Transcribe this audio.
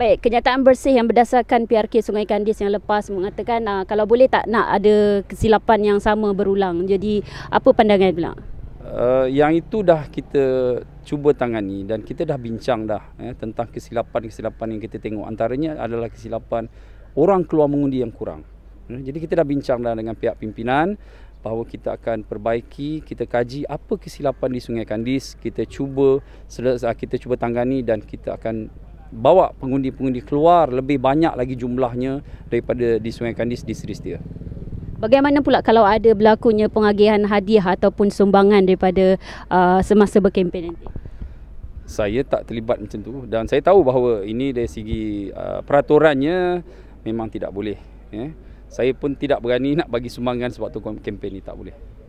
Baik, kenyataan bersih yang berdasarkan PRK Sungai Kandis yang lepas mengatakan uh, kalau boleh tak nak ada kesilapan yang sama berulang. Jadi, apa pandangan pula? Uh, yang itu dah kita cuba tangani dan kita dah bincang dah eh, tentang kesilapan-kesilapan yang kita tengok. Antaranya adalah kesilapan orang keluar mengundi yang kurang. Eh, jadi kita dah bincang dah dengan pihak pimpinan bahawa kita akan perbaiki, kita kaji apa kesilapan di Sungai Kandis, kita cuba kita cuba tangani dan kita akan bawa pengundi-pengundi keluar lebih banyak lagi jumlahnya daripada di Sungai Kandis di Seri Setia. Bagaimana pula kalau ada berlakunya pengagihan hadiah ataupun sumbangan daripada uh, semasa berkempen nanti? Saya tak terlibat macam tu dan saya tahu bahawa ini dari segi uh, peraturannya memang tidak boleh. Eh? Saya pun tidak berani nak bagi sumbangan sebab tu kempen ni tak boleh.